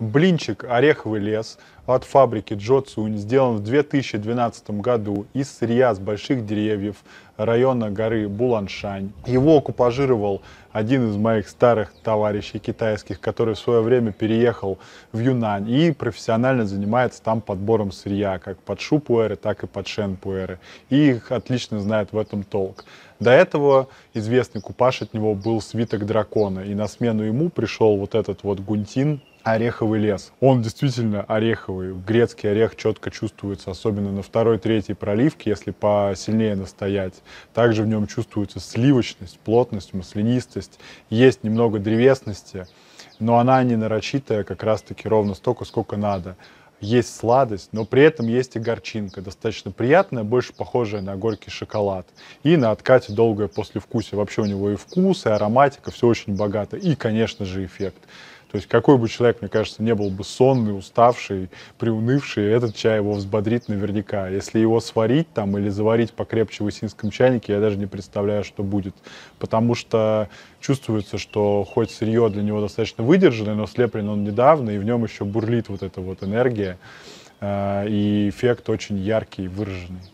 Блинчик «Ореховый лес» от фабрики Джо сделан в 2012 году из сырья с больших деревьев района горы Буланшань. Его окупажировал один из моих старых товарищей китайских, который в свое время переехал в Юнань и профессионально занимается там подбором сырья, как под шупуэры, так и под шенпуэры. И их отлично знает в этом толк. До этого известный купаж от него был свиток дракона, и на смену ему пришел вот этот вот гунтин, ореховый лес. Он действительно ореховый. Грецкий орех четко чувствуется, особенно на второй, третьей проливке, если посильнее настоять. Также в нем чувствуется сливочность, плотность, маслянистость. Есть немного древесности, но она не нарочитая как раз-таки ровно столько, сколько надо есть сладость, но при этом есть и горчинка, достаточно приятная, больше похожая на горький шоколад. И на откате долгое послевкусие. Вообще у него и вкус, и ароматика, все очень богато. И, конечно же, эффект. То есть какой бы человек, мне кажется, не был бы сонный, уставший, приунывший, этот чай его взбодрит наверняка. Если его сварить там или заварить покрепче в осинском чайнике, я даже не представляю, что будет. Потому что чувствуется, что хоть сырье для него достаточно выдержанное, но слеплен он недавно, и в нем еще бурлит вот эта вот энергия, э, и эффект очень яркий, выраженный.